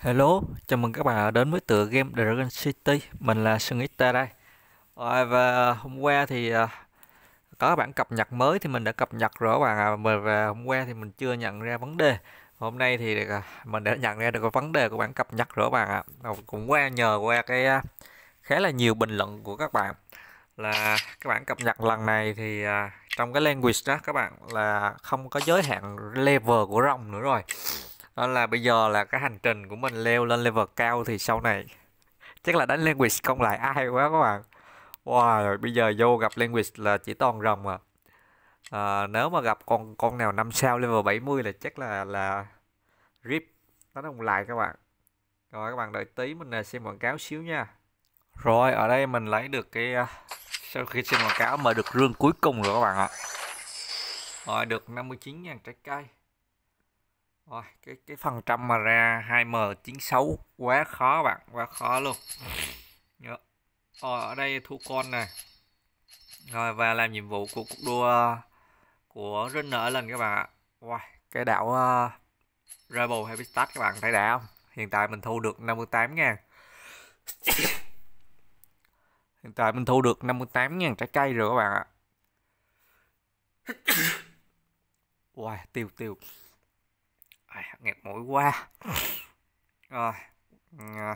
Hello, chào mừng các bạn đến với tựa game The Dragon City Mình là Sơn Ita đây à, Và hôm qua thì à, có bản cập nhật mới thì mình đã cập nhật rồi các bạn ạ Và hôm qua thì mình chưa nhận ra vấn đề Hôm nay thì à, mình đã nhận ra được vấn đề của bản cập nhật rồi các bạn ạ Cũng qua nhờ qua cái à, khá là nhiều bình luận của các bạn Là các bạn cập nhật lần này thì trong cái language đó các bạn là không có giới hạn level của rồng nữa rồi đó là bây giờ là cái hành trình của mình leo lên level cao thì sau này chắc là đánh language không lại ai quá các bạn wow rồi bây giờ vô gặp language là chỉ toàn rồng à. à nếu mà gặp con con nào năm sao level 70 là chắc là là rip nó không lại các bạn rồi các bạn đợi tí mình à, xem quảng cáo xíu nha rồi ở đây mình lấy được cái à, sau khi xem quảng cáo mở được rương cuối cùng rồi các bạn ạ à. rồi được 59.000 trái cây rồi, cái cái phần trăm mà ra 2M96 quá khó bạn, quá khó luôn. Rồi, ở đây thu con này. Rồi và làm nhiệm vụ của cuộc đua của Runner lần các bạn ạ. Wow, cái đảo uh, Rebel Habitat các bạn thấy đã không? Hiện tại mình thu được 58 ngàn Hiện tại mình thu được 58 ngàn trái cây rồi các bạn ạ. Wow, tiêu tiêu à, nghẹt mũi quá rồi ờ,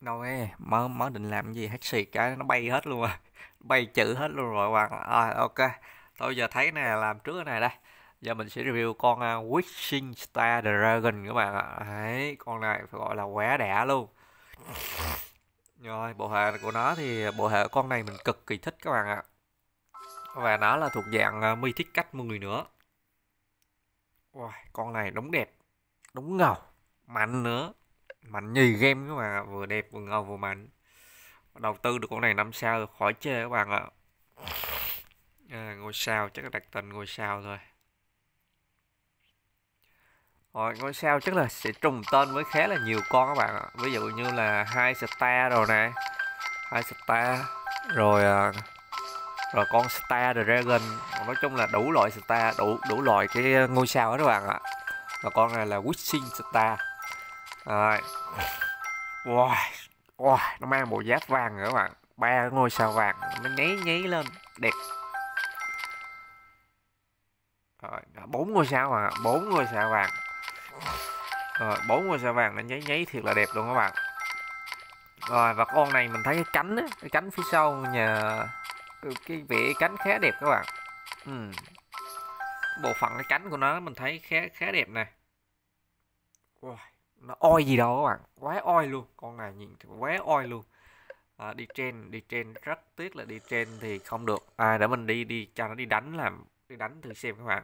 đâu ấy mới mới định làm gì hết xì cái nó bay hết luôn rồi à. bay chữ hết luôn rồi hoàng à, ok tôi giờ thấy nè làm trước cái này đây giờ mình sẽ review con uh, Wishing Star Dragon các bạn ạ Đấy, con này phải gọi là quá đẻ luôn rồi bộ hệ của nó thì bộ hệ con này mình cực kỳ thích các bạn ạ và nó là thuộc dạng uh, ờ, mythic cách 10 nữa Wow, con này đúng đẹp, đúng ngầu, mạnh nữa. Mạnh nhì game nhưng mà vừa đẹp vừa ngầu vừa mạnh. Đầu tư được con này năm sao rồi, khỏi chê các bạn ạ. À, ngôi sao chắc là đặt tên ngôi sao thôi. Rồi ngôi sao chắc là sẽ trùng tên với khá là nhiều con các bạn ạ. Ví dụ như là hai star rồi nè. Hai star rồi uh, rồi con Star Dragon nói chung là đủ loại star đủ đủ loại cái ngôi sao đó các bạn ạ và con này là Wishing Star rồi wow. wow nó mang bộ giáp vàng nữa các bạn ba ngôi sao vàng nó nháy nháy lên đẹp rồi bốn ngôi sao mà bốn ngôi sao vàng rồi bốn ngôi sao vàng nó nháy nháy thiệt là đẹp luôn các bạn rồi và con này mình thấy cái cánh á, cái cánh phía sau nhà cái vẽ cánh khá đẹp các bạn ừ. bộ phận cái cánh của nó mình thấy khá khá đẹp nè nó oi gì đâu các bạn quá oi luôn con này nhìn quá oi luôn à, đi trên đi trên rất tiếc là đi trên thì không được à để mình đi đi cho nó đi đánh làm đi đánh thử xem các bạn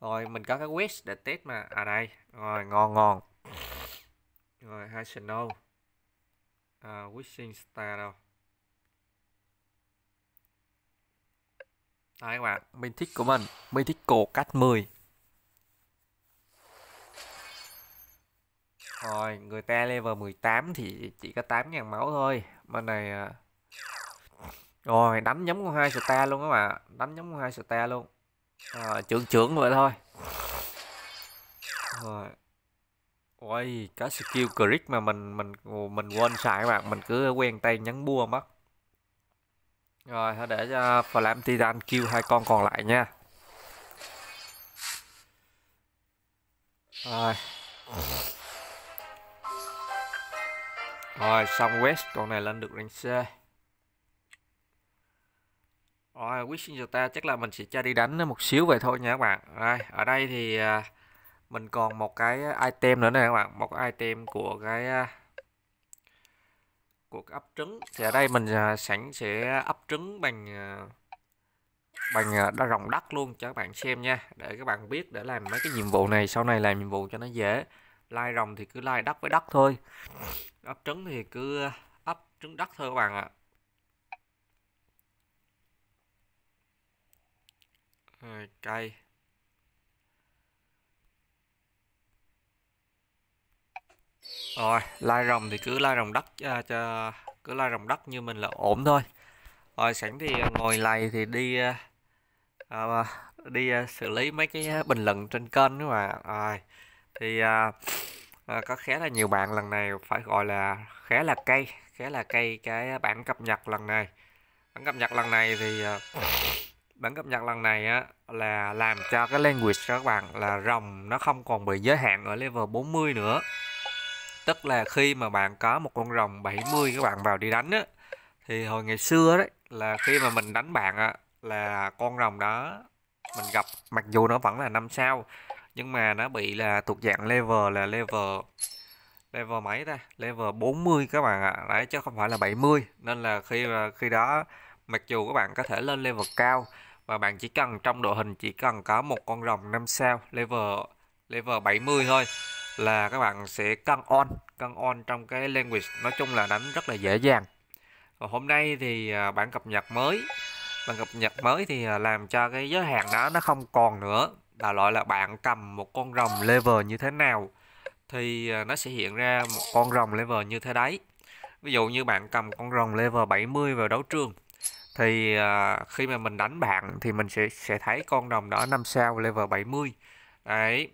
rồi mình có cái quest để test mà à đây rồi ngon ngon rồi hai snow à, wishing star đâu Đấy các bạn, mình thích của mình, mình thích cổ cắt 10 Rồi, người ta level 18 thì chỉ có 8.000 máu thôi Bên này à, Rồi, đánh giống con 2 star luôn các bạn Đánh giống con 2 star luôn à, Trưởng trưởng vậy thôi Rồi Ôi, có skill crit mà mình mình mình quên xài các bạn Mình cứ quen tay nhấn bua mất rồi, hãy để cho Flam Titan kill hai con còn lại nha. Rồi. Rồi, xong West, con này lên được rank C. Rồi, Wishing ta chắc là mình sẽ cho đi đánh một xíu vậy thôi nha các bạn. Rồi, ở đây thì à, mình còn một cái item nữa nè các bạn, một cái item của cái à, cuộc ấp trứng thì ở đây mình à, sẵn sẽ ấp trứng bằng à, bằng à, đa rồng đất luôn cho các bạn xem nha để các bạn biết để làm mấy cái nhiệm vụ này sau này làm nhiệm vụ cho nó dễ lai rồng thì cứ lai đất với đất thôi ấp trứng thì cứ ấp trứng đất thôi các bạn ạ cây okay. rồi lai rồng thì cứ lai rồng đất cho, à, cho cứ lai rồng đất như mình là ổn thôi rồi sẵn thì ngồi lầy thì đi à, à đi à, xử lý mấy cái bình luận trên kênh nữa mà rồi thì à, à, có khá là nhiều bạn lần này phải gọi là khá là cây khá là cây cái bản cập nhật lần này bản cập nhật lần này thì à, bản cập nhật lần này á là làm cho cái language các bạn là rồng nó không còn bị giới hạn ở level 40 nữa tức là khi mà bạn có một con rồng 70 các bạn vào đi đánh á thì hồi ngày xưa đấy là khi mà mình đánh bạn á là con rồng đó mình gặp mặc dù nó vẫn là năm sao nhưng mà nó bị là thuộc dạng level là level level mấy ta level 40 các bạn ạ đấy chứ không phải là 70 nên là khi mà khi đó mặc dù các bạn có thể lên level cao và bạn chỉ cần trong đội hình chỉ cần có một con rồng năm sao level level 70 thôi là các bạn sẽ căng on căng on trong cái language nói chung là đánh rất là dễ dàng và hôm nay thì à, bản cập nhật mới bản cập nhật mới thì à, làm cho cái giới hạn đó nó không còn nữa đại loại là bạn cầm một con rồng level như thế nào thì à, nó sẽ hiện ra một con rồng level như thế đấy ví dụ như bạn cầm con rồng level 70 vào đấu trường thì khi mà mình đánh bạn thì mình sẽ sẽ thấy con rồng đó năm sao level 70 đấy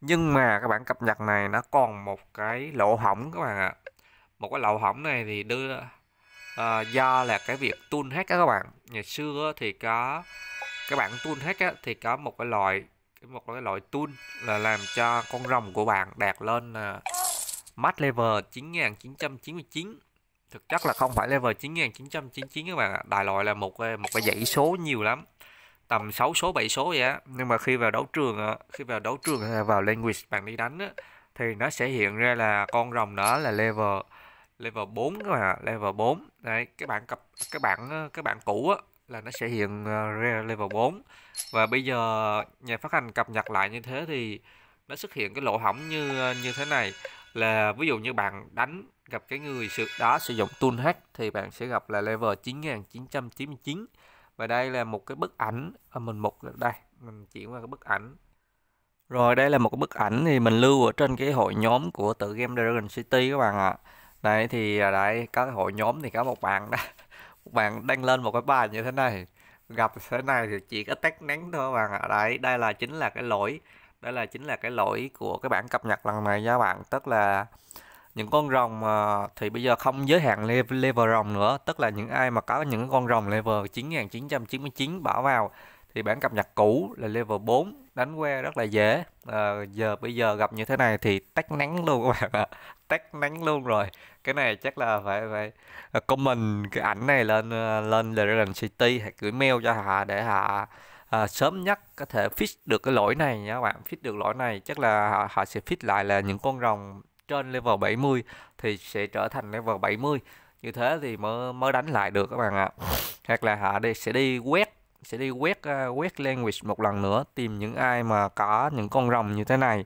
nhưng mà các bạn cập nhật này nó còn một cái lỗ hỏng các bạn ạ một cái lỗ hỏng này thì đưa à, do là cái việc tool hack các bạn ngày xưa thì có các bạn tool hack á, thì có một cái loại một cái loại tool là làm cho con rồng của bạn đạt lên à, max level 9999 thực chất là không phải level 9999 các bạn ạ đại loại là một một cái dãy số nhiều lắm tầm 6 số 7 số vậy á nhưng mà khi vào đấu trường khi vào đấu trường hay vào language bạn đi đánh á, thì nó sẽ hiện ra là con rồng đó là level level 4 các bạn ạ, level 4. Đấy, cái bạn cặp cái bạn cái bạn cũ á là nó sẽ hiện ờ, ra level 4. Và bây giờ nhà phát hành cập nhật lại như thế thì nó xuất hiện cái lỗ hỏng như ờ, như thế này là ví dụ như bạn đánh gặp cái người sự đó sử dụng tool hack thì bạn sẽ gặp là level 9999 và đây là một cái bức ảnh à, mình mục đây mình chuyển qua cái bức ảnh rồi đây là một cái bức ảnh thì mình lưu ở trên cái hội nhóm của tự game Dragon City các bạn ạ à. đấy thì đấy có cái hội nhóm thì có một bạn đó một bạn đăng lên một cái bài như thế này gặp thế này thì chỉ có tách nén thôi các bạn ạ à. đấy đây là chính là cái lỗi đây là chính là cái lỗi của cái bản cập nhật lần này nha các bạn tức là những con rồng mà thì bây giờ không giới hạn level rồng nữa tức là những ai mà có những con rồng level 9999 bỏ vào thì bản cập nhật cũ là level 4 đánh que rất là dễ à, giờ bây giờ gặp như thế này thì tắt nắng luôn các bạn ạ à. nắng luôn rồi cái này chắc là phải phải ờ, comment cái ảnh này lên ờ, lên Dragon City hay gửi mail cho họ để họ à, sớm nhất có thể fix được cái lỗi này nha các bạn fix được lỗi này chắc là họ sẽ fix lại là những con rồng trên level 70 thì sẽ trở thành level 70 như thế thì mới mới đánh lại được các bạn ạ hoặc là họ đi sẽ đi quét sẽ đi quét uh, quét language một lần nữa tìm những ai mà có những con rồng như thế này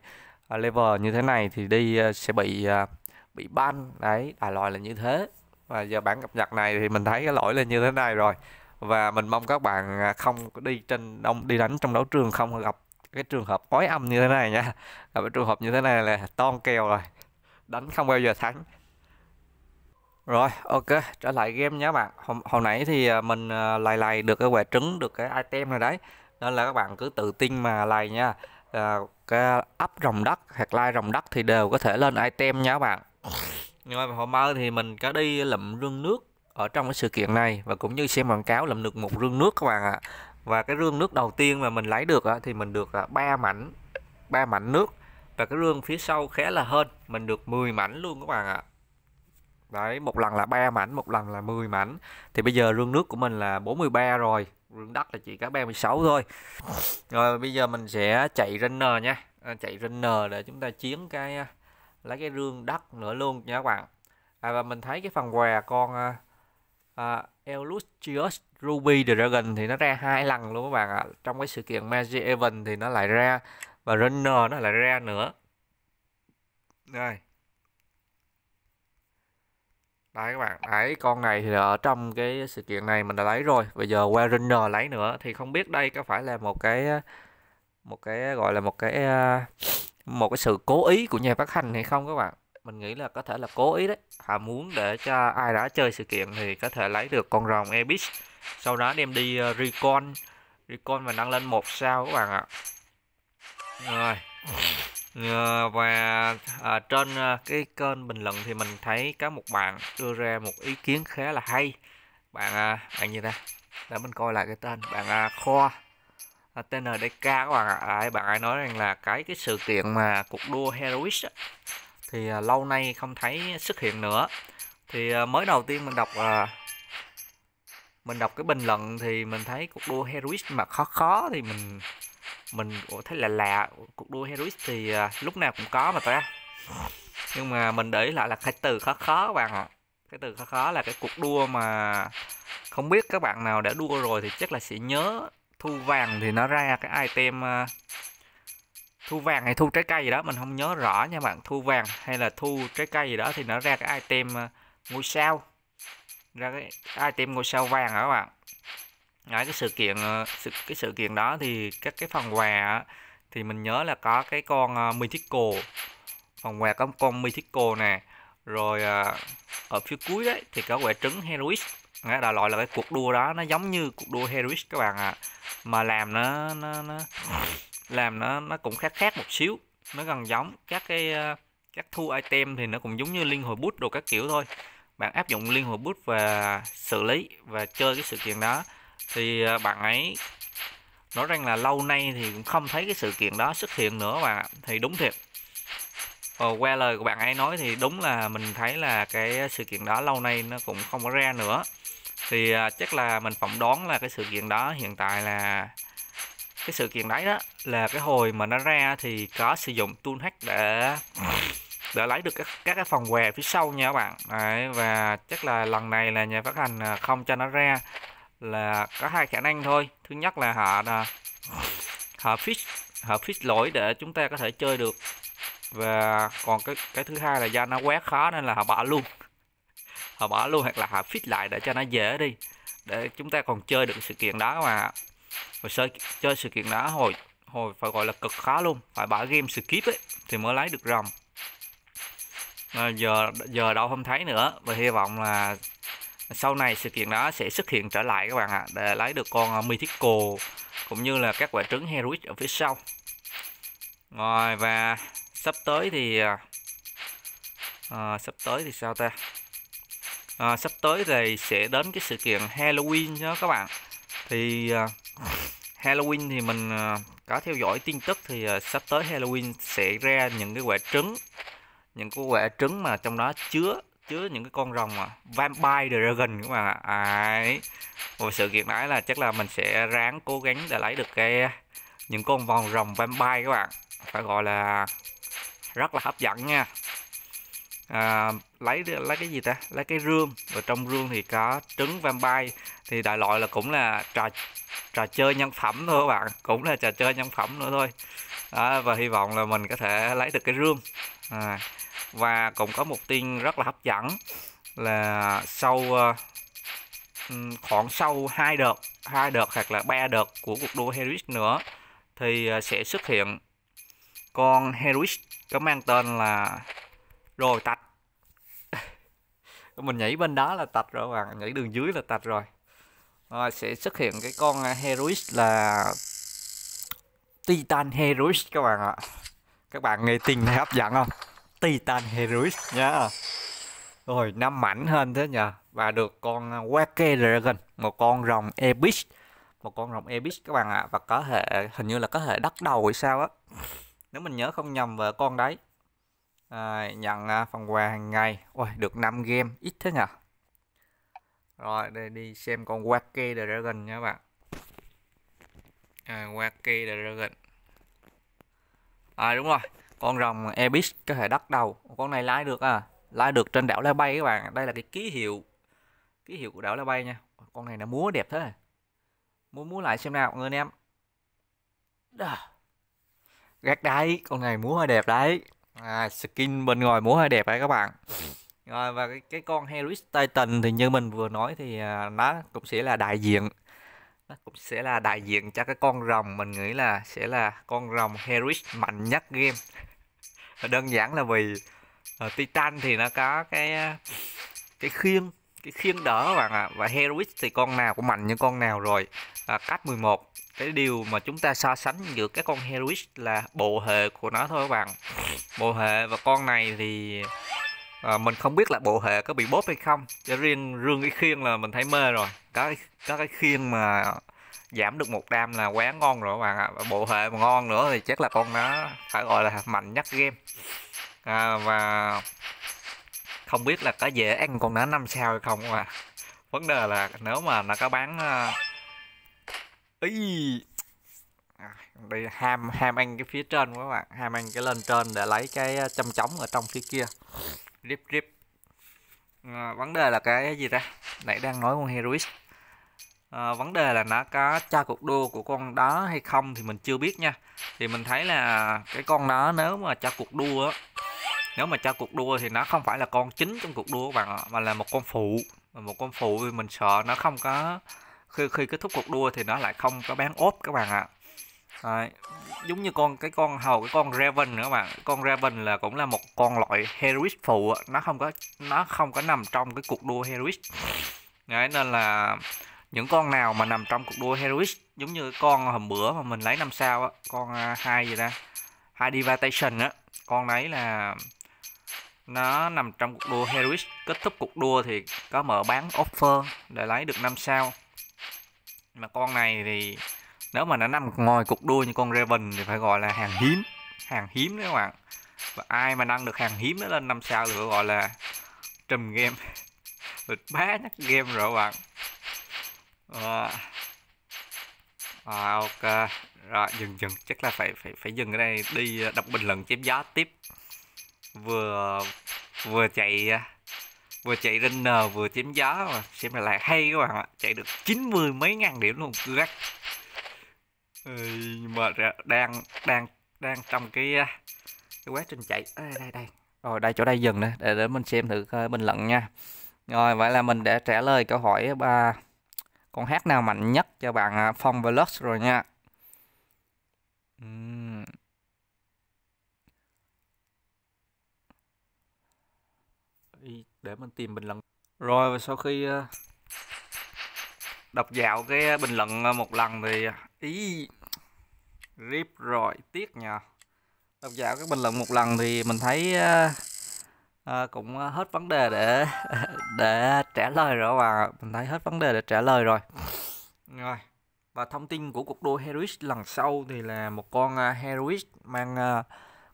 uh, level như thế này thì đi uh, sẽ bị uh, bị ban đấy đại loại là như thế và giờ bản cập nhật này thì mình thấy cái lỗi là như thế này rồi và mình mong các bạn không đi trên đông đi đánh trong đấu trường không gặp cái trường hợp ói âm như thế này nha gặp cái trường hợp như thế này là ton kèo rồi đánh không bao giờ thắng rồi ok trở lại game nhé bạn hồi, hồi nãy thì à, mình à, lầy lầy được cái quà trứng được cái item rồi đấy nên là các bạn cứ tự tin mà lầy nha à, cái ấp rồng đất hoặc lai rồng đất thì đều có thể lên item nha các bạn nhưng hôm mai thì mình có đi lụm rương nước ở trong cái sự kiện này và cũng như xem quảng cáo lụm được một rương nước các bạn ạ và cái rương nước đầu tiên mà mình lấy được thì mình được à, ba mảnh ba mảnh nước và cái rương phía sau khá là hơn mình được 10 mảnh luôn các bạn ạ đấy một lần là ba mảnh một lần là 10 mảnh thì bây giờ rương nước của mình là 43 rồi rương đất là chỉ có 36 thôi rồi bây giờ mình sẽ chạy ra N nha à, chạy ra N để chúng ta chiến cái à, lấy cái rương đất nữa luôn nha các bạn à, và mình thấy cái phần quà con à, à, Elusius Ruby Dragon thì nó ra hai lần luôn các bạn ạ trong cái sự kiện Magic Event thì nó lại ra và runner nó lại ra nữa đây đấy các bạn đấy con này thì ở trong cái sự kiện này mình đã lấy rồi bây giờ qua runner lấy nữa thì không biết đây có phải là một cái một cái gọi là một cái một cái sự cố ý của nhà phát hành hay không các bạn mình nghĩ là có thể là cố ý đấy họ muốn để cho ai đã chơi sự kiện thì có thể lấy được con rồng Abyss sau đó đem đi ờ, recon recon và nâng lên một sao các bạn ạ rồi ờ, và à, trên à, cái kênh bình luận thì mình thấy có một bạn đưa ra một ý kiến khá là hay bạn à, bạn gì ta để mình coi lại cái tên bạn à, kho à, tndk các bạn ạ à, bạn ấy nói rằng là cái cái sự kiện mà cuộc đua heroic á, thì à, lâu nay không thấy xuất hiện nữa thì à, mới đầu tiên mình đọc à, mình đọc cái bình luận thì mình thấy cuộc đua heroic mà khó khó thì mình mình thấy là lạ cuộc đua heroic thì à, lúc nào cũng có mà ta nhưng mà mình để ý lại là cái từ khó khó các bạn ạ cái từ khó khó là cái cuộc đua mà không biết các bạn nào đã đua rồi thì chắc là sẽ nhớ thu vàng thì nó ra cái item à, thu vàng hay thu trái cây gì đó mình không nhớ rõ nha bạn thu vàng hay là thu trái cây gì đó thì nó ra cái item à, ngôi sao ra cái item ngôi sao vàng đó các bạn Đấy, à, cái sự kiện ờ, sự cái sự kiện đó thì các cái phần quà thì mình nhớ là có cái con ờ, Mythical phần quà có con Mythical nè rồi ờ, ở phía cuối đấy thì có quả trứng Heroic Đấy, đại loại là cái cuộc đua đó nó giống như cuộc đua Heroic các bạn ạ à. mà làm nó nó, nó làm nó nó cũng khác khác một xíu nó gần giống các cái các thu item thì nó cũng giống như liên hồi bút đồ các kiểu thôi bạn áp dụng liên hồi bút và xử lý và chơi cái sự kiện đó thì à, bạn ấy nói rằng là lâu nay thì cũng không thấy cái sự kiện đó xuất hiện nữa mà thì đúng thiệt ờ, qua lời của bạn ấy nói thì đúng là mình thấy là cái sự kiện đó lâu nay nó cũng không có ra nữa thì à, chắc là mình phỏng đoán là cái sự kiện đó hiện tại là cái sự kiện đấy đó là cái hồi mà nó ra thì có sử dụng tool hack để để lấy được các các cái phần quà phía sau nha các bạn đấy, và chắc là lần này là nhà phát hành à, không cho nó ra là có hai khả năng thôi thứ nhất là họ là họ fix họ fix lỗi để chúng ta có thể chơi được và còn cái cái thứ hai là do nó quét khó nên là họ bỏ luôn họ bỏ luôn hoặc là họ fix lại để cho nó dễ đi để chúng ta còn chơi được sự kiện đó mà hồi sơ chơi sự kiện đó hồi hồi phải gọi là cực khó luôn phải bỏ game skip ấy thì mới lấy được rồng à, giờ giờ đâu không thấy nữa và hy vọng là sau này sự kiện đó sẽ xuất hiện trở lại các bạn ạ để lấy được con ờ, mythical cũng như là các quả trứng heroic ở phía sau rồi và sắp tới thì à, sắp tới thì sao ta à, sắp tới thì sẽ đến cái sự kiện Halloween đó các bạn thì à, Halloween thì mình à, có theo dõi tin tức thì à, sắp tới Halloween sẽ ra những cái quả trứng những cái quả trứng mà trong đó chứa chứa những cái con rồng mà vampire dragon các bạn ạ một sự kiện nãy là chắc là mình sẽ ráng cố gắng để lấy được cái những con vòng rồng vampire các bạn phải gọi là rất là hấp dẫn nha à, lấy lấy cái gì ta lấy cái rương và trong rương thì có trứng vampire thì đại loại là cũng là trò trò chơi nhân phẩm thôi các bạn cũng là trò chơi nhân phẩm nữa thôi đó, và hy vọng là mình có thể lấy được cái rương à, và cũng có một tin rất là hấp dẫn là sau ờ, ừ, khoảng sau hai đợt hai đợt hoặc là ba đợt của cuộc đua Harris nữa thì ờ, sẽ xuất hiện con Harris có mang tên là rồi tạch mình nhảy bên đó là tạch rồi bạn nhảy đường dưới là tạch rồi rồi ờ, sẽ xuất hiện cái con Heroic là Titan Heroic các bạn ạ các bạn nghe tin này hấp dẫn không Titan Heroes nhá rồi năm mảnh hơn thế nhờ và được con Wake Dragon một con rồng epic một con rồng epic các bạn ạ à. và có hệ hình như là có hệ đắt đầu hay sao á nếu mình nhớ không nhầm về con đấy à, nhận à, phần quà hàng ngày ôi được 5 game ít thế nhờ rồi đây đi xem con Wake Dragon nha các bạn à, Wake Dragon à đúng rồi con rồng Ebis có thể đắt đầu con này lái được à lái được trên đảo lá bay các bạn đây là cái ký hiệu ký hiệu của đảo lá bay nha con này nó múa đẹp thế muốn múa lại xem nào người anh em Đó. đáy con này múa hơi đẹp đấy à, skin bên ngoài múa hơi đẹp đấy các bạn rồi và cái, cái con Harris Titan thì như mình vừa nói thì à, nó cũng sẽ là đại diện nó cũng sẽ là đại diện cho cái con rồng mình nghĩ là sẽ là con rồng Harris mạnh nhất game đơn giản là vì uh, titan thì nó có cái ờ, cái khiên cái khiên đỡ các bạn ạ à. và heroic thì con nào cũng mạnh như con nào rồi à, cách 11 cái điều mà chúng ta so sánh giữa các con heroic là bộ hệ của nó thôi các bạn bộ hệ và con này thì à, mình không biết là bộ hệ có bị bóp hay không cho riêng rương cái khiên là mình thấy mê rồi có có cái khiên mà giảm được một đam là quá ngon rồi các bạn ạ bộ hệ mà ngon nữa thì chắc là con nó phải gọi là mạnh nhất game à, và không biết là có dễ ăn con nó năm sao hay không mà vấn đề là nếu mà nó có bán à, ý à, đây ham ham ăn cái phía trên các bạn ham ăn cái lên trên để lấy cái à, châm chóng ở trong phía kia rip rip à, vấn đề là cái gì ta nãy đang nói con heroic à, vấn đề là nó có tra cuộc đua của con đó hay không thì mình chưa biết nha thì mình thấy là cái con đó nếu mà tra cuộc đua nếu mà tra cuộc đua thì nó không phải là con chính trong cuộc đua các bạn ạ mà là một con phụ một con phụ vì mình sợ nó không có khi khi kết thúc cuộc đua thì nó lại không có bán ốp các bạn ạ Đấy. giống như con cái con hầu cái con raven nữa bạn con raven là cũng là một con loại heroic phụ nó không có nó không có nằm trong cái cuộc đua heroic Đấy, nên là những con nào mà nằm trong cuộc đua heroic giống như con hôm bữa mà mình lấy năm sao á con à, hai gì ta hai devastation á con đấy là nó nằm trong cuộc đua heroic kết thúc cuộc đua thì có mở bán offer để lấy được năm sao mà con này thì nếu mà nó nằm ngoài cuộc đua như con raven thì phải gọi là hàng hiếm hàng hiếm đấy các bạn và ai mà nâng được hàng hiếm nó lên năm sao thì phải gọi là trùm game bá nhất game rồi các bạn Ờ. À, ok rồi dừng dừng chắc là phải phải phải dừng ở đây đi đọc bình luận chém gió tiếp vừa vừa chạy vừa chạy lên n vừa chém gió mà xem lại hay các bạn ạ chạy được 90 mấy ngàn điểm luôn gắt ừ, nhưng mà đang đang đang trong cái cái quá trình chạy à, đây đây rồi đây chỗ đây dừng đây để, để mình xem thử bình luận nha rồi vậy là mình đã trả lời câu hỏi ba con hát nào mạnh nhất cho bạn à, Phong Velux rồi nha để mình tìm bình luận rồi và sau khi à, đọc dạo cái à, bình luận một lần thì ý rip rồi tiếc nhờ đọc dạo cái bình luận một lần thì mình thấy à, cũng ờ, hết vấn đề để để trả lời rồi và mình thấy hết vấn đề để trả lời rồi rồi và thông tin của cuộc đua Heroic lần sau thì là một con ờ, Heroic mang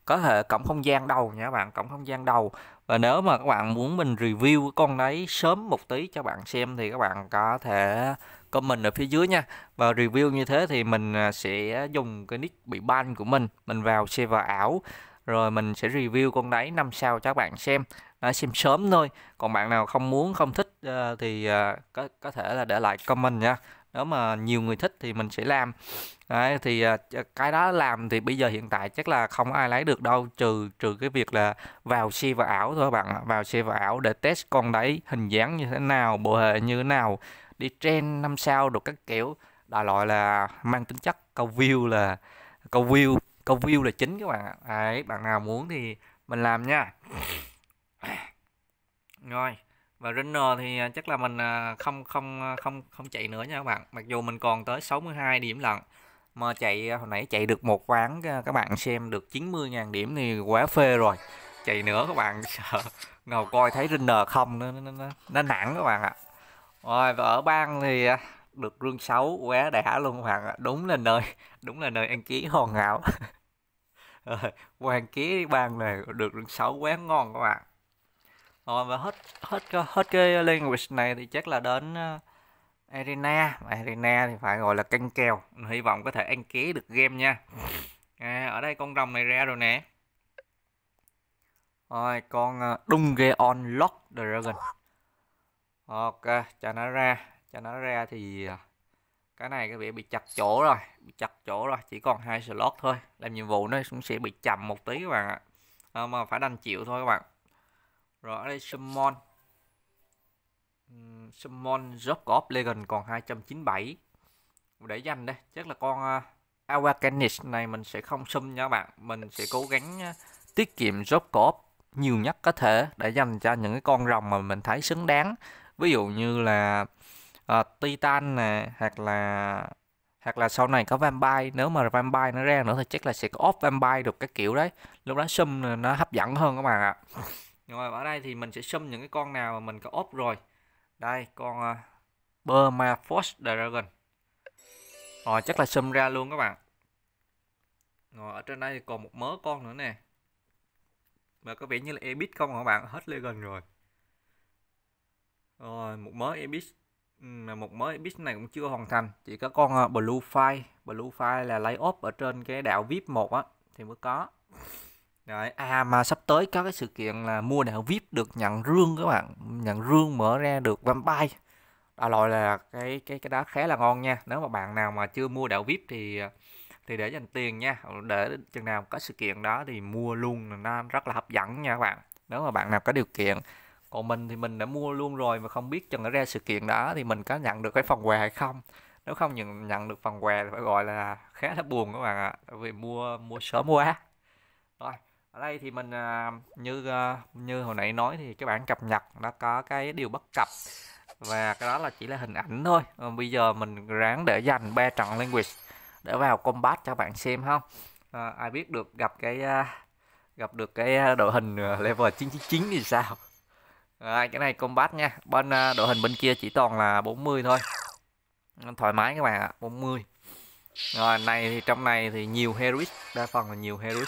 có hệ cổng không gian đầu nha các bạn cổng không gian đầu và nếu mà các bạn muốn mình review con đấy sớm một tí cho bạn xem thì các bạn có thể comment ở phía dưới nha và review như thế thì mình sẽ dùng cái nick bị ban của mình mình vào server ảo rồi mình sẽ review con đáy năm sao cho các bạn xem à, xem sớm thôi còn bạn nào không muốn không thích à, thì à, có có thể là để lại comment nha nếu mà nhiều người thích thì mình sẽ làm Đấy, thì ờ, cái đó làm thì bây giờ hiện tại chắc là không ai lấy được đâu trừ trừ cái việc là vào xe và ảo thôi bạn vào xe và ảo để test con đấy hình dáng như thế nào bộ hệ như thế nào đi trên năm sao được các kiểu đại loại là mang tính chất câu view là câu view câu view là chính các bạn ạ đấy bạn nào muốn thì mình làm nha rồi và runner thì à, chắc là mình à, không không à, không không chạy nữa nha các bạn mặc dù mình còn tới 62 điểm lận mà chạy hồi nãy chạy được một ván các bạn xem được 90.000 điểm thì quá phê rồi chạy nữa các bạn sợ ngầu coi thấy runner không nó nó, nó, nó nặng các bạn ạ rồi và ở bang thì được rương 6 quá đã luôn các bạn ạ đúng là nơi đúng là nơi ăn ký hoàn hảo rồi ờ, hoàng ký bàn này được sáu quán ngon các bạn rồi ờ, và hết hết hết cái language này thì chắc là đến ờ, arena arena thì phải gọi là canh kèo hy vọng có thể ăn ký được game nha à, ở đây con rồng này ra rồi nè rồi con Dungeon Lock Dragon ok cho nó ra cho nó ra thì cái này có vẻ bị chặt chỗ rồi bị chặt chỗ rồi chỉ còn hai slot thôi làm nhiệm vụ nó cũng sẽ bị chậm một tí các bạn ạ à, mà phải đành chịu thôi các bạn rồi ở đây summon summon job of legend còn 297 để dành đây chắc là con uh, ờ, Awakenis này mình sẽ không sum nha các bạn mình sẽ cố gắng uh, tiết kiệm job of nhiều nhất có thể để dành cho những cái con rồng mà mình thấy xứng đáng ví dụ như là uh, Titan nè hoặc là hoặc là sau này có vampire nếu mà vampire nó ra nữa thì chắc là sẽ có off vampire được cái kiểu đấy lúc đó sum nó hấp dẫn hơn các bạn ạ rồi ở đây thì mình sẽ sum những cái con nào mà mình có off rồi đây con uh, ờ, Force Dragon rồi ờ, chắc là sum ra luôn các bạn rồi ở trên đây thì còn một mớ con nữa nè mà có vẻ như là Ebit không hả bạn hết Legend rồi rồi một mớ Ebit mà một mới bit này cũng chưa hoàn thành chỉ có con ờ, blue file blue file là lấy ốp ở trên cái đảo vip một á thì mới có Đấy, à mà sắp tới có cái sự kiện là mua đảo vip được nhận rương các bạn nhận rương mở ra được vampire à, loại là cái cái cái đó khá là ngon nha nếu mà bạn nào mà chưa mua đảo vip thì ờ, thì để dành tiền nha để chừng nào có sự kiện đó thì mua luôn nó rất là hấp dẫn nha các bạn nếu mà bạn nào có điều kiện còn mình thì mình đã mua luôn rồi mà không biết chừng nó ra sự kiện đó thì mình có nhận được cái phần quà hay không nếu không nhận nhận được phần quà thì phải gọi là khá là buồn các bạn ạ vì mua mua sớm quá rồi ở đây thì mình à, như à, như hồi nãy nói thì cái bản cập nhật nó có cái điều bất cập và cái đó là chỉ là hình ảnh thôi ờ, bây giờ mình ráng để dành ba trận language để vào combat cho bạn xem không à, ờ, ai biết được gặp cái à, gặp được cái đội hình level 999 thì sao rồi, cái này combat nha. Bên à, đội hình bên kia chỉ toàn là 40 thôi. Thoải mái các bạn ạ, 40. Rồi, này thì trong này thì nhiều heroic, đa phần là nhiều heroic.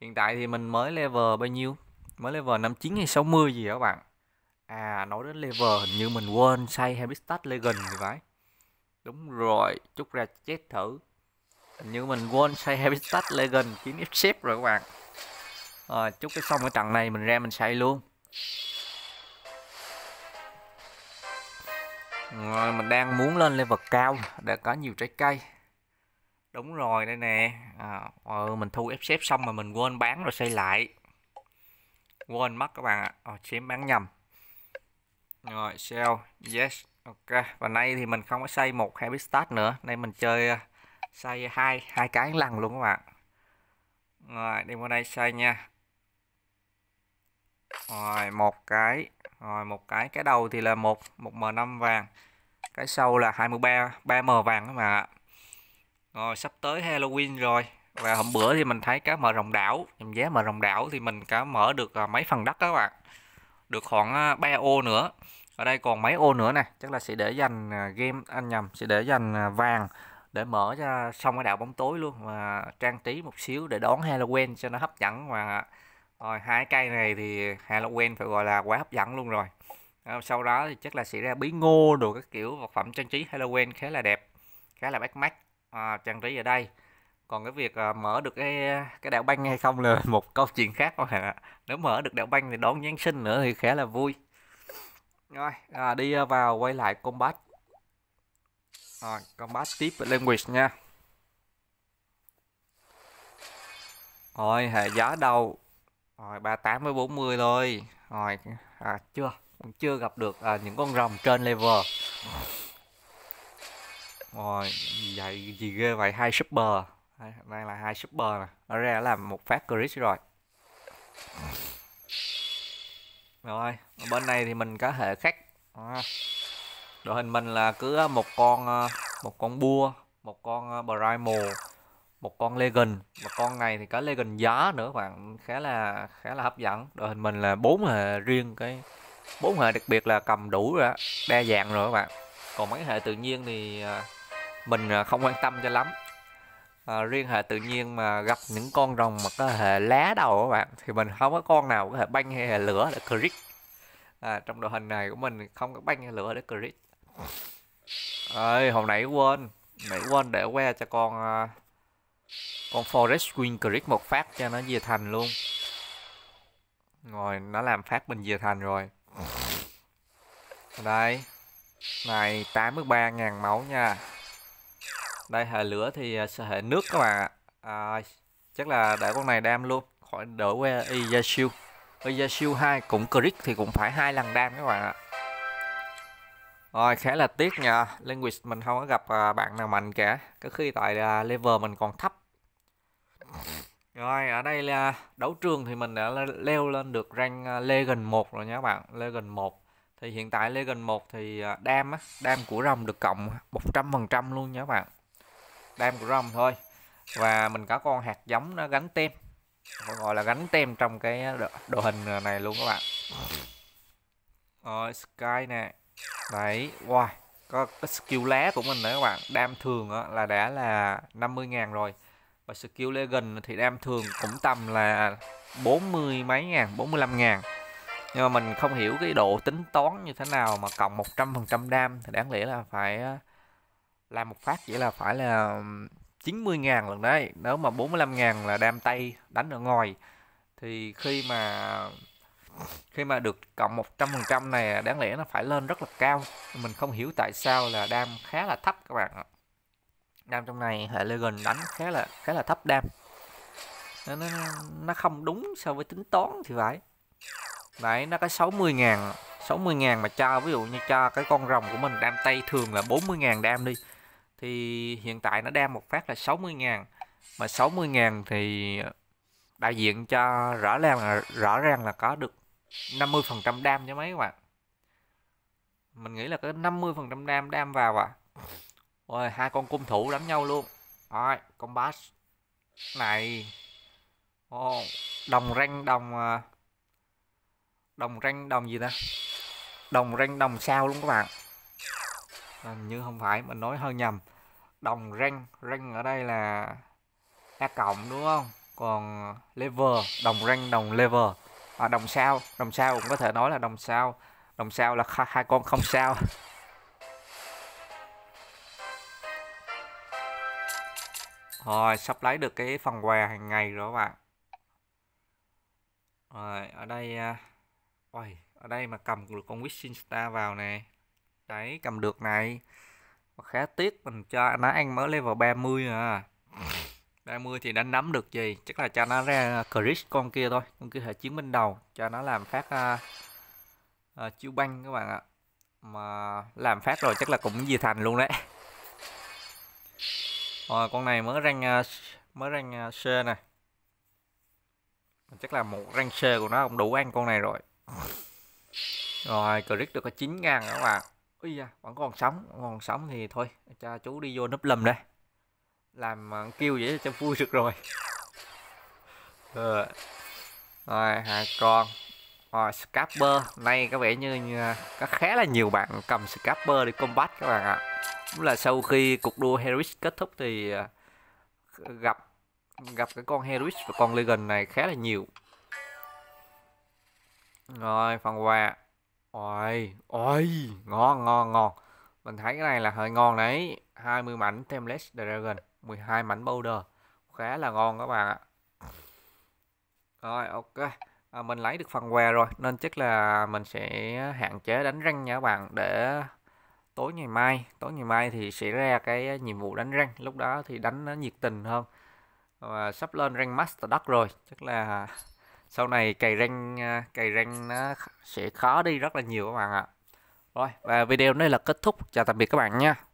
Hiện tại thì mình mới level bao nhiêu? Mới level 59 hay 60 gì đó các bạn. À, nói đến level hình như mình quên say Habitat Legend thì phải. Đúng rồi, chút ra chết thử. Hình như mình quên say Habitat Legend kiếm ship rồi các bạn. Rồi, ờ, chút cái xong cái trận này mình ra mình say luôn. rồi mình đang muốn lên level cao để có nhiều trái cây đúng rồi đây nè à, ờ, mình thu ép xếp xong mà mình quên bán rồi xây lại quên mất các bạn ạ à. Ờ, chiếm bán nhầm rồi sell yes ok và nay thì mình không có xây một hai start nữa nay mình chơi à, xây hai hai cái lần luôn các bạn rồi đi qua đây xây nha rồi một cái rồi một cái cái đầu thì là một một m 5 vàng cái sau là 23 3m vàng các bạn ạ rồi sắp tới Halloween rồi và hôm bữa thì mình thấy cá mở rồng đảo nhầm giá mở rồng đảo thì mình cá mở được à, mấy phần đất các bạn được khoảng 3 à, ô nữa ở đây còn mấy ô nữa này chắc là sẽ để dành à, game anh nhầm sẽ để dành vàng để mở ra xong cái đảo bóng tối luôn và trang trí một xíu để đón Halloween cho nó hấp dẫn và rồi hai cây này thì Halloween phải gọi là quá hấp dẫn luôn rồi sau đó thì chắc là sẽ ra bí ngô đồ các kiểu vật phẩm trang trí Halloween khá là đẹp khá là bắt mắt à, trang trí ở đây còn cái việc à, mở được cái cái đảo băng hay không là một câu chuyện khác thôi ạ nếu mở được đảo băng thì đón Giáng sinh nữa thì khá là vui rồi à, đi vào quay lại combat rồi combat tiếp language nha rồi hệ giá đầu rồi 38 với 40 thôi rồi à, chưa chưa gặp được à, những con rồng trên level rồi vậy gì ghê vậy hai super đây là hai super nè nó ra làm một phát crit rồi rồi bên này thì mình có hệ khác đội hình mình là cứ à, một con à, một con bua một con à, primal một con legend, và con này thì cả legend giá nữa bạn khá là khá là hấp dẫn đội hình mình là bốn hệ riêng cái bốn hệ đặc biệt là cầm đủ rồi đó, đa dạng rồi các bạn còn mấy hệ tự nhiên thì à, mình à, không quan tâm cho lắm à, riêng hệ tự nhiên mà gặp những con rồng mà có hệ lá đầu các bạn thì mình không có con nào có hệ banh hay hệ lửa để crit à, trong đội hình này của mình không có banh hay lửa để crit ơi à, hồi nãy quên nãy quên để que cho con à, con Forest Queen crit một phát cho nó về thành luôn Rồi nó làm phát mình về thành rồi Đây Này 83.000 máu nha Đây hệ lửa thì à, sẽ hệ nước các bạn ạ à, Chắc là để con này đam luôn Khỏi đỡ qua Iyashu Iyashu hai cũng crit thì cũng phải hai lần đam các bạn ạ rồi khá là tiếc nha Language mình không có gặp à, bạn nào mạnh cả Có khi tại à, level mình còn thấp Rồi ở đây là đấu trường thì mình đã leo lên được rank à, Legend 1 rồi nha các bạn Legend 1 Thì hiện tại Legend 1 thì đam á Đam của rồng được cộng 100% luôn nha các bạn Đam của rồng thôi Và mình có con hạt giống nó gắn tem Gọi là gắn tem trong cái đồ hình này luôn các bạn Rồi Sky nè đấy wow có, có skill lá của mình đấy các bạn đam thường á, là đã là 50.000 rồi và skill legend thì đam thường cũng tầm là 40 mấy ngàn 45 ngàn nhưng mà mình không hiểu cái độ tính toán như thế nào mà cộng 100% đam thì đáng lẽ là phải ờ, làm một phát chỉ là phải là 90 ngàn lần đấy nếu mà 45 ngàn là đam tay đánh ở ngoài thì khi mà khi mà được cộng 100% này à, đáng lẽ nó phải lên rất là cao mình không hiểu tại sao là đam khá là thấp các bạn ạ đam trong này hệ legend đánh khá là khá là thấp đam nó, nó, nó không đúng so với tính toán thì phải đấy nó có 60 ngàn 60 ngàn mà cho ví dụ như cho cái con rồng của mình đam tay thường là 40 ngàn đam đi thì hiện tại nó đam một phát là 60 ngàn mà 60 ngàn thì đại diện cho rõ ràng là rõ ràng là có được 50% đam cho mấy các bạn mình nghĩ là có 50% đam đam vào à rồi hai con cung thủ đánh nhau luôn rồi con bass này oh, đồng răng đồng à, đồng răng đồng gì ta đồng răng đồng sao luôn các bạn à, như không phải mình nói hơi nhầm đồng răng răng ở đây là a cộng đúng không còn lever đồng răng đồng lever à, đồng sao đồng sao cũng có thể nói là đồng sao đồng sao là hai con không sao rồi sắp lấy được cái phần quà hàng ngày rồi các bạn rồi ở đây à, ôi ở đây mà cầm được con wishing star vào nè đấy cầm được này khá tiếc mình cho nó ăn mới level 30 à 30 thì đã nắm được gì chắc là cho nó ra à, Chris con kia thôi con kia hệ chiến bên đầu cho nó làm phát uh, uh, chiêu băng các bạn ạ mà làm phát rồi chắc là cũng gì thành luôn đấy rồi ờ, con này mới răng uh, mới rang uh, C này chắc là một răng C của nó cũng đủ ăn con này rồi rồi Chris được có 9 ngàn các bạn Ui da, vẫn còn sống, vẫn còn sống thì thôi cho chú đi vô núp lùm đây làm ờ, kêu vậy cho vui được rồi ờ. rồi hai à, con rồi ờ, scrapper nay có vẻ như, như à, có khá là nhiều bạn cầm scapper đi combat các bạn ạ cũng là sau khi cuộc đua heroic kết thúc thì à, gặp gặp cái con heroic và con legend này khá là nhiều rồi phần quà ôi ôi ngon ngon ngon mình thấy cái này là hơi ngon đấy 20 mảnh template dragon 12 mảnh Boulder khá là ngon các bạn ạ rồi ok à, mình lấy được phần quà rồi nên chắc là mình sẽ hạn chế đánh răng nha các bạn để tối ngày mai tối ngày mai thì sẽ ra cái nhiệm vụ đánh răng lúc đó thì đánh nó nhiệt tình hơn và sắp lên răng master đất rồi chắc là sau này cày răng à, cày răng nó sẽ khó đi rất là nhiều các bạn ạ rồi và video này là kết thúc chào tạm biệt các bạn nha